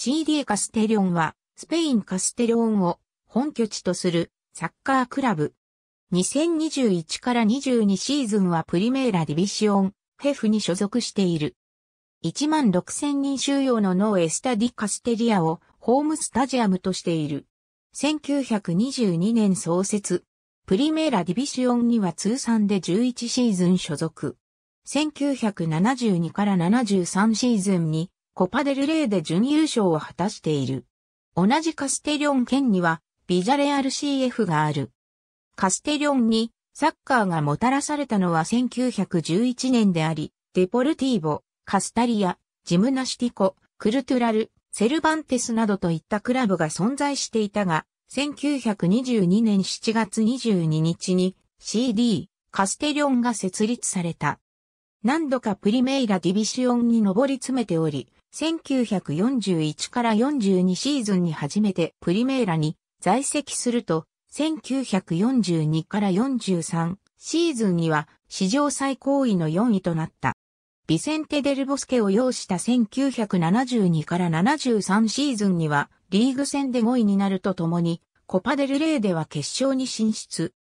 CD カステリョンは、スペインカステリョンを本拠地とするサッカークラブ。2021から22シーズンはプリメーラディビシオン、ヘフに所属している。1万6000人収容のノーエスタディカステリアをホームスタジアムとしている。1922年創設。プリメーラディビシオンには通算で11シーズン所属。1972から73シーズンにコパデルレーで準優勝を果たしている。同じカステリョン県にはビジャレアル CF がある。カステリョンにサッカーがもたらされたのは1911年であり、デポルティーボ、カスタリア、ジムナシティコ、クルトゥラル、セルバンテスなどといったクラブが存在していたが、1922年7月22日に CD、カステリョンが設立された。何度かプリメイラディビシオンに上り詰めており、1941から42シーズンに初めてプリメイラに在籍すると、1942から43シーズンには史上最高位の4位となった。ビセンテ・デルボスケを擁した1972から73シーズンにはリーグ戦で5位になるとともにコパデルレーでは決勝に進出。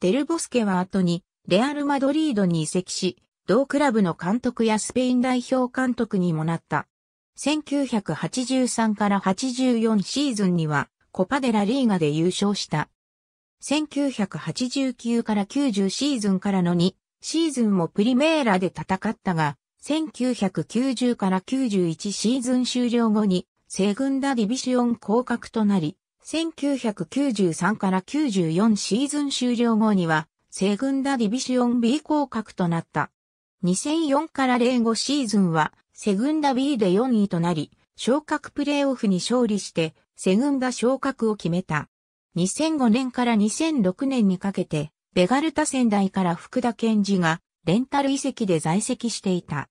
デルボスケは後にレアル・マドリードに移籍し、同クラブの監督やスペイン代表監督にもなった。1983から84シーズンにはコパデラリーガで優勝した。1989から90シーズンからの2シーズンもプリメーラで戦ったが、1990から91シーズン終了後に、セグンダディビシオン降格となり、1993から94シーズン終了後には、セグンダディビシオン B 降格となった。2004から05シーズンは、セグンダ B で4位となり、昇格プレーオフに勝利して、セグンダ昇格を決めた。2005年から2006年にかけて、ベガルタ仙台から福田健二が、レンタル遺跡で在籍していた。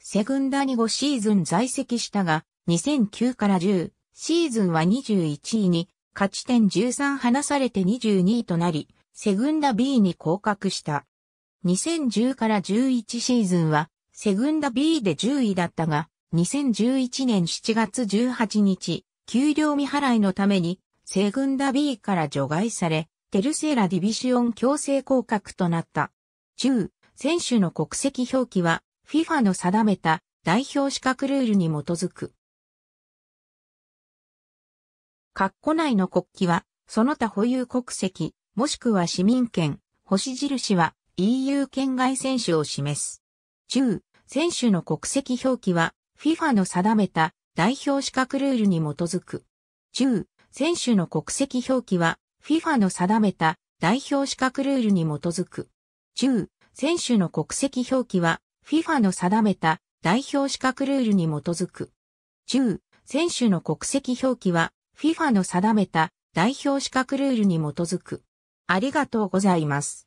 セグンダに5シーズン在籍したが、2009から10シーズンは21位に、勝ち点13離されて22位となり、セグンダ B に降格した。2010から11シーズンは、セグンダ B で10位だったが、2011年7月18日、給料未払いのために、セグンダ B から除外され、テルセーラディビシオン強制降格となった。中、選手の国籍表記は、FIFA の定めた代表資格ルールに基づく。括弧内の国旗は、その他保有国籍、もしくは市民権、星印は、EU 圏外選手を示す。中、選手の国籍表記は FIFA の定めた代表資格ルールに基づく。中、選手の国籍表記は FIFA の定めた代表資格ルールに基づく。中、選手の国籍表記は FIFA の定めた代表資格ルールに基づく。中、選手の国籍表記は FIFA の定めた代表資格ルールに基づく。ありがとうございます。